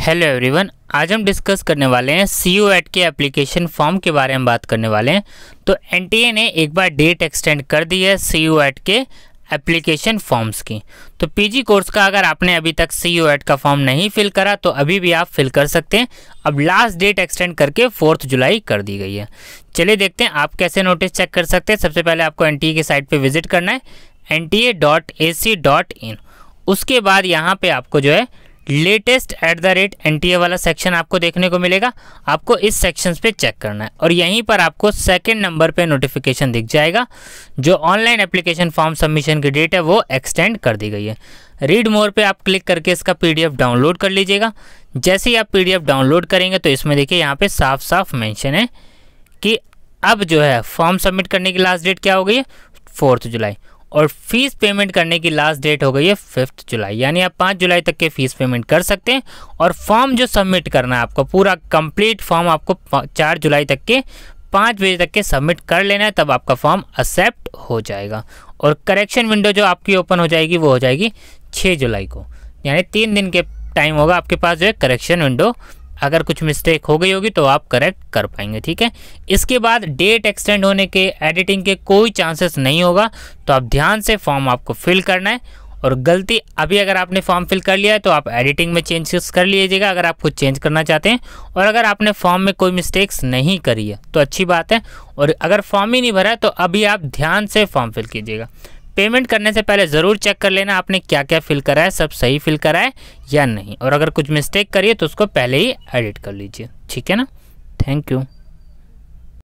hello everyone आज हम discuss करने वाले हैं सी यू एट के एप्लीकेशन फॉर्म के बारे में बात करने वाले हैं तो एन ने एक बार डेट एक्सटेंड कर दी है सी यू एट के एप्लीकेशन फॉर्म्स की तो पीजी कोर्स का अगर आपने अभी तक सी यू एट का फॉर्म नहीं फिल करा तो अभी भी आप फिल कर सकते हैं अब लास्ट डेट एक्सटेंड करके फोर्थ जुलाई कर दी गई है चलिए देखते हैं आप कैसे नोटिस चेक कर सकते हैं सबसे पहले आपको एन की साइट पर विजिट करना है एन उसके बाद यहाँ पर आपको जो है लेटेस्ट एट द रेट एन वाला सेक्शन आपको देखने को मिलेगा आपको इस सेक्शन पे चेक करना है और यहीं पर आपको सेकेंड नंबर पे नोटिफिकेशन दिख जाएगा जो ऑनलाइन एप्लीकेशन फॉर्म सबमिशन की डेट है वो एक्सटेंड कर दी गई है रीड मोर पे आप क्लिक करके इसका पीडीएफ डाउनलोड कर लीजिएगा जैसे ही आप पीडीएफ डाउनलोड करेंगे तो इसमें देखिए यहाँ पर साफ साफ मैंशन है कि अब जो है फॉर्म सबमिट करने की लास्ट डेट क्या हो गई है फोर्थ जुलाई और फीस पेमेंट करने की लास्ट डेट हो गई है फिफ्थ जुलाई यानी आप पाँच जुलाई तक के फीस पेमेंट कर सकते हैं और फॉर्म जो सबमिट करना है आपको पूरा कंप्लीट फॉर्म आपको चार जुलाई तक के पाँच बजे तक के सबमिट कर लेना है तब आपका फॉर्म एक्सेप्ट हो जाएगा और करेक्शन विंडो जो आपकी ओपन हो जाएगी वो हो जाएगी छः जुलाई को यानी तीन दिन के टाइम होगा आपके पास जो है करेक्शन विंडो अगर कुछ मिस्टेक हो गई होगी तो आप करेक्ट कर पाएंगे ठीक है इसके बाद डेट एक्सटेंड होने के एडिटिंग के कोई चांसेस नहीं होगा तो आप ध्यान से फॉर्म आपको फिल करना है और गलती अभी अगर आपने फॉर्म फिल कर लिया है तो आप एडिटिंग में चेंजेस कर लीजिएगा अगर आप कुछ चेंज करना चाहते हैं और अगर आपने फॉर्म में कोई मिस्टेक्स नहीं करी है तो अच्छी बात है और अगर फॉर्म ही नहीं भरा है तो अभी आप ध्यान से फॉर्म फिल कीजिएगा पेमेंट करने से पहले ज़रूर चेक कर लेना आपने क्या क्या फिल करा है सब सही फिल करा है या नहीं और अगर कुछ मिस्टेक करिए तो उसको पहले ही एडिट कर लीजिए ठीक है ना थैंक यू